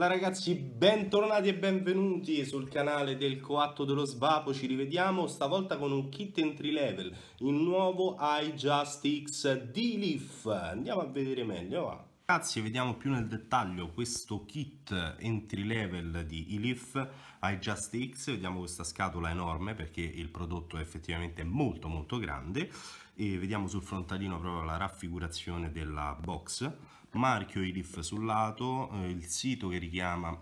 Ciao ragazzi, bentornati e benvenuti sul canale del Coatto dello Svapo, ci rivediamo stavolta con un kit entry level, il nuovo iJustX D-Leaf, andiamo a vedere meglio, va. Ragazzi vediamo più nel dettaglio questo kit entry level di Elif iJustX, vediamo questa scatola enorme perché il prodotto è effettivamente molto molto grande e vediamo sul frontalino proprio la raffigurazione della box, marchio Elif sul lato, eh, il sito che richiama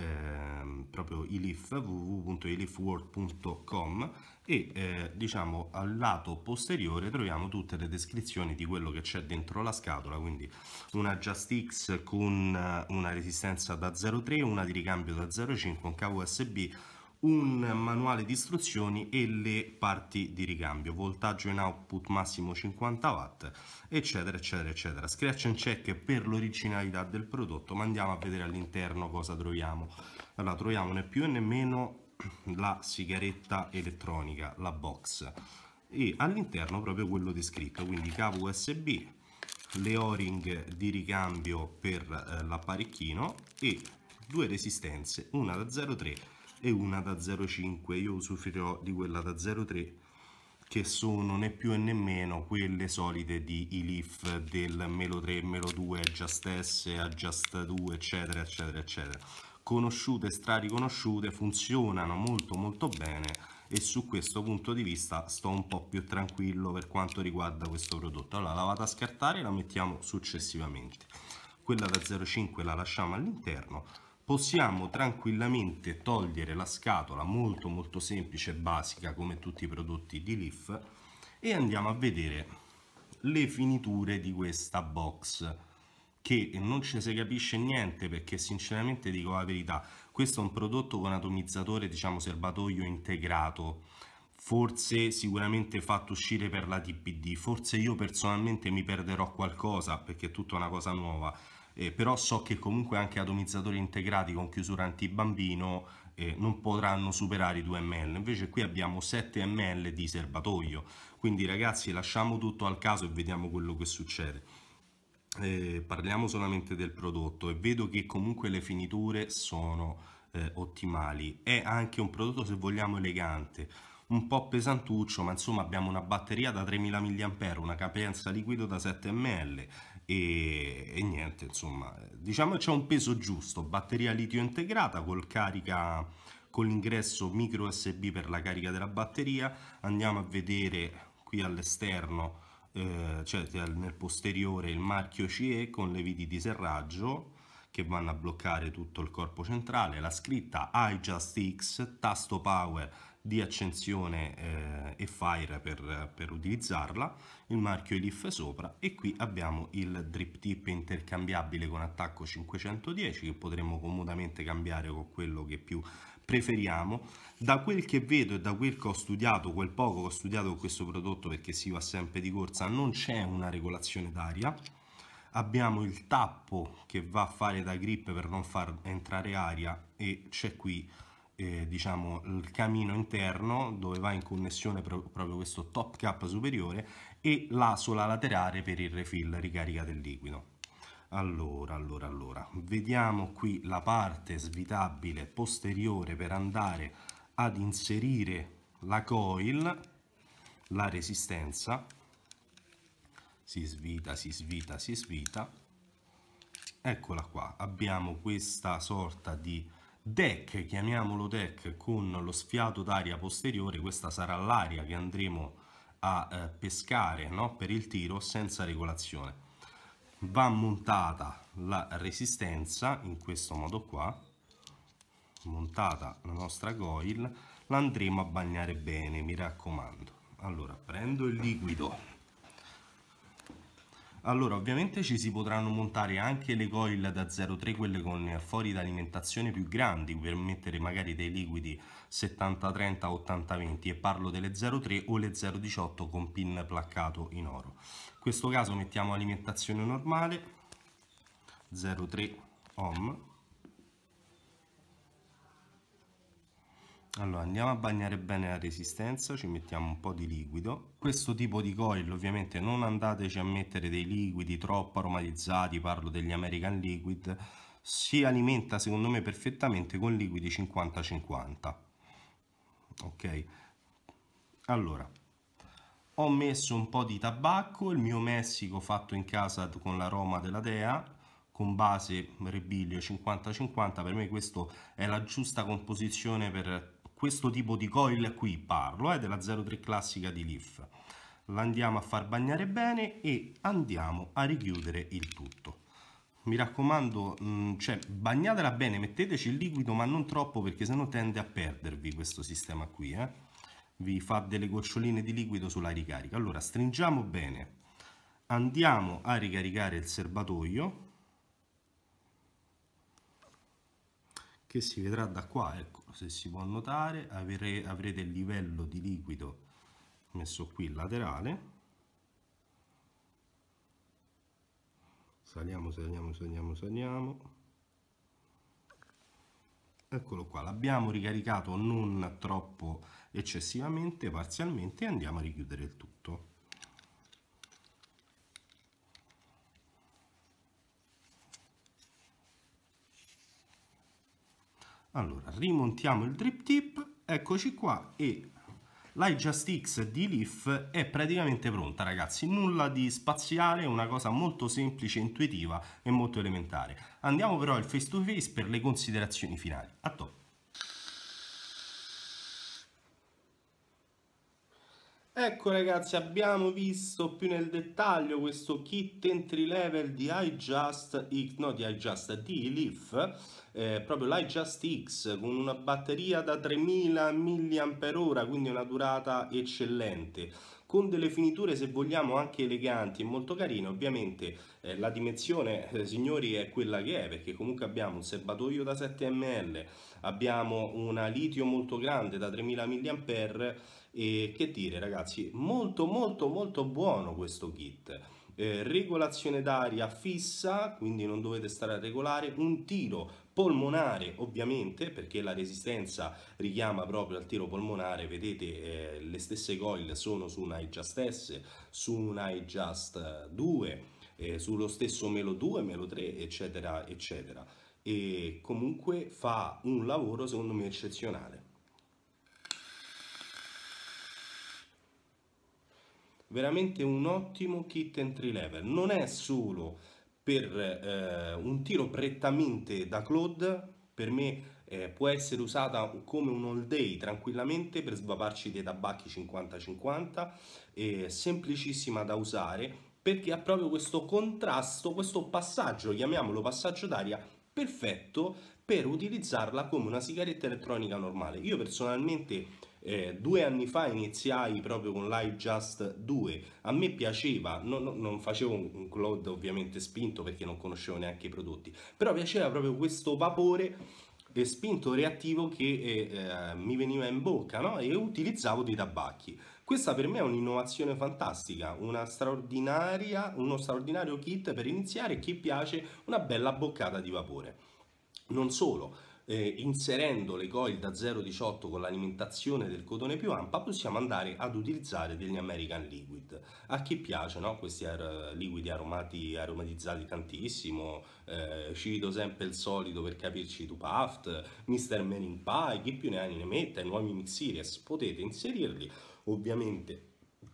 eh, proprio ilif www.ilifworld.com e eh, diciamo al lato posteriore troviamo tutte le descrizioni di quello che c'è dentro la scatola quindi una JustX con eh, una resistenza da 0,3 una di ricambio da 0,5 un cavo USB un manuale di istruzioni e le parti di ricambio, voltaggio in output massimo 50 watt, eccetera, eccetera, eccetera. Scratch and check per l'originalità del prodotto, ma andiamo a vedere all'interno cosa troviamo. Allora, troviamo né più né meno la sigaretta elettronica, la box, e all'interno proprio quello descritto, quindi cavo USB, le o-ring di ricambio per eh, l'apparecchino e due resistenze, una da 0,3 e una da 0,5 io usufruirò di quella da 0,3 che sono né più e né meno quelle solide di ILIF del Melo 3, Melo 2, Just S, Just 2 eccetera eccetera eccetera conosciute, strariconosciute, funzionano molto molto bene e su questo punto di vista sto un po' più tranquillo per quanto riguarda questo prodotto. Allora la vado a scartare e la mettiamo successivamente. Quella da 0,5 la lasciamo all'interno, possiamo tranquillamente togliere la scatola molto molto semplice e basica come tutti i prodotti di Leaf e andiamo a vedere le finiture di questa box che non ci si capisce niente perché sinceramente dico la verità questo è un prodotto con atomizzatore diciamo serbatoio integrato forse sicuramente fatto uscire per la TPD forse io personalmente mi perderò qualcosa perché è tutta una cosa nuova eh, però so che comunque anche atomizzatori integrati con chiusura antibambino eh, non potranno superare i 2 ml, invece qui abbiamo 7 ml di serbatoio, quindi ragazzi lasciamo tutto al caso e vediamo quello che succede. Eh, parliamo solamente del prodotto e vedo che comunque le finiture sono eh, ottimali, è anche un prodotto se vogliamo elegante, un po' pesantuccio, ma insomma abbiamo una batteria da 3000 mAh, una capienza liquido da 7 ml, e, e niente insomma diciamo c'è un peso giusto batteria litio integrata col carica con l'ingresso micro usb per la carica della batteria andiamo a vedere qui all'esterno eh, cioè nel posteriore il marchio CE con le viti di serraggio che vanno a bloccare tutto il corpo centrale, la scritta I X, tasto power di accensione eh, e fire per, per, utilizzarla, il marchio Elif sopra e qui abbiamo il drip tip intercambiabile con attacco 510 che potremmo comodamente cambiare con quello che più preferiamo. Da quel che vedo e da quel che ho studiato, quel poco che ho studiato con questo prodotto perché si va sempre di corsa, non c'è una regolazione d'aria, abbiamo il tappo che va a fare da grip per non far entrare aria e c'è qui eh, diciamo il camino interno dove va in connessione pro proprio questo top cap superiore e la sola laterale per il refill ricarica del liquido allora allora allora vediamo qui la parte svitabile posteriore per andare ad inserire la coil la resistenza si svita si svita si svita eccola qua abbiamo questa sorta di deck, chiamiamolo deck, con lo sfiato d'aria posteriore, questa sarà l'aria che andremo a eh, pescare no? per il tiro senza regolazione. Va montata la resistenza in questo modo qua, montata la nostra coil, l'andremo a bagnare bene, mi raccomando. Allora, prendo il liquido allora, ovviamente ci si potranno montare anche le coil da 0,3, quelle con fori d'alimentazione più grandi, per mettere magari dei liquidi 70-30, 80-20 e parlo delle 0,3 o le 0,18 con pin placcato in oro. In questo caso mettiamo alimentazione normale, 0,3 ohm, Allora andiamo a bagnare bene la resistenza, ci mettiamo un po' di liquido. Questo tipo di coil ovviamente non andateci a mettere dei liquidi troppo aromatizzati, parlo degli American Liquid, si alimenta secondo me perfettamente con liquidi 50-50. Ok, allora ho messo un po' di tabacco, il mio messico fatto in casa con l'aroma della Dea, con base Rebiglio 50-50, per me questa è la giusta composizione per questo tipo di coil qui parlo, eh, della 03 classica di Leaf. L'andiamo a far bagnare bene e andiamo a richiudere il tutto. Mi raccomando, mh, mm, cioè, bagnatela bene, metteteci il liquido ma non troppo perché sennò tende a perdervi questo sistema qui. Eh. Vi fa delle goccioline di liquido sulla ricarica. Allora stringiamo bene, andiamo a ricaricare il serbatoio che si vedrà da qua, ecco se si può notare avere, avrete il livello di liquido messo qui laterale saliamo saliamo saliamo saliamo eccolo qua l'abbiamo ricaricato non troppo eccessivamente parzialmente e andiamo a richiudere il tutto Allora, rimontiamo il drip tip, eccoci qua e l'iJustX di Leaf è praticamente pronta ragazzi, nulla di spaziale, una cosa molto semplice, intuitiva e molto elementare. Andiamo però al face to face per le considerazioni finali. A dopo! Ecco ragazzi abbiamo visto più nel dettaglio questo kit entry level di iJust X, no di iJust, di Leaf, eh, proprio l'iJust X con una batteria da 3000 mAh quindi una durata eccellente con delle finiture se vogliamo anche eleganti e molto carine ovviamente eh, la dimensione eh, signori è quella che è perché comunque abbiamo un serbatoio da 7 ml abbiamo una litio molto grande da 3000 mAh e che dire ragazzi, molto molto molto buono questo kit. Eh, regolazione d'aria fissa, quindi non dovete stare a regolare, un tiro polmonare ovviamente perché la resistenza richiama proprio al tiro polmonare, vedete eh, le stesse coil sono su un iJust S, su un iJust 2, eh, sullo stesso Melo 2, Melo 3 eccetera eccetera e comunque fa un lavoro secondo me eccezionale. veramente un ottimo kit entry level. Non è solo per eh, un tiro prettamente da Claude, per me eh, può essere usata come un all day tranquillamente per svaparci dei tabacchi 50-50, eh, semplicissima da usare perché ha proprio questo contrasto, questo passaggio, chiamiamolo passaggio d'aria, perfetto per utilizzarla come una sigaretta elettronica normale. Io personalmente eh, due anni fa iniziai proprio con Live Just 2, a me piaceva, no, non facevo un cloud ovviamente spinto perché non conoscevo neanche i prodotti, però piaceva proprio questo vapore eh, spinto reattivo che eh, eh, mi veniva in bocca no? e utilizzavo dei tabacchi. Questa per me è un'innovazione fantastica, una straordinaria, uno straordinario kit per iniziare chi piace una bella boccata di vapore. Non solo, eh, inserendo le coil da 0,18 con l'alimentazione del cotone più ampia possiamo andare ad utilizzare degli American Liquid a chi piace no? questi ar liquidi aromati, aromatizzati tantissimo eh, cito sempre il solito per capirci Tupaft, Mr. Merin Pie chi più ne ha ne mette, i nuovi mix potete inserirli ovviamente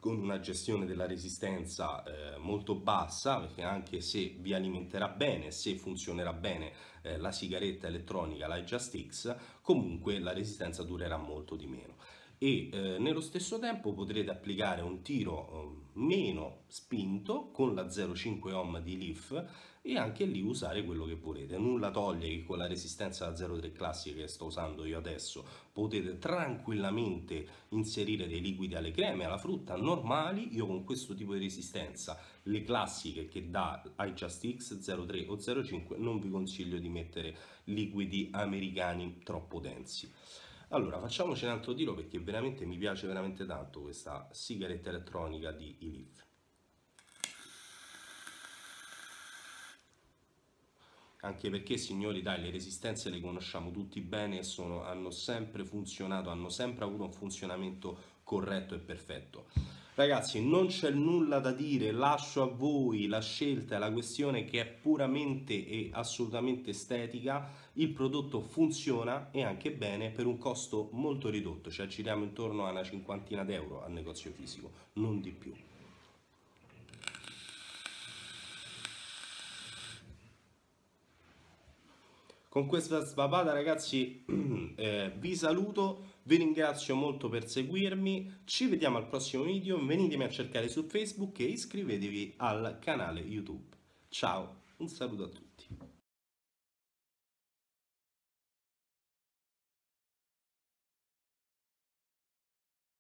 con una gestione della resistenza eh, molto bassa, perché anche se vi alimenterà bene, se funzionerà bene eh, la sigaretta elettronica, la Just X, comunque la resistenza durerà molto di meno. E eh, nello stesso tempo potrete applicare un tiro eh, meno spinto con la 0,5 ohm di Leaf e anche lì usare quello che volete. Nulla toglie che con la resistenza da 0,3 classica che sto usando io adesso potete tranquillamente inserire dei liquidi alle creme, alla frutta normali. Io con questo tipo di resistenza, le classiche che dà iJustX 0,3 o 0,5 non vi consiglio di mettere liquidi americani troppo densi. Allora, facciamoci un altro tiro perché veramente mi piace veramente tanto questa sigaretta elettronica di Elif. anche perché, signori, dai, le resistenze le conosciamo tutti bene e sono, hanno sempre funzionato, hanno sempre avuto un funzionamento corretto e perfetto. Ragazzi, non c'è nulla da dire, lascio a voi la scelta e la questione che è puramente e assolutamente estetica, il prodotto funziona e anche bene per un costo molto ridotto, cioè giriamo intorno a una cinquantina d'euro al negozio fisico, non di più. Con questa sbabata ragazzi eh, vi saluto, vi ringrazio molto per seguirmi, ci vediamo al prossimo video, venitemi a cercare su Facebook e iscrivetevi al canale YouTube. Ciao, un saluto a tutti.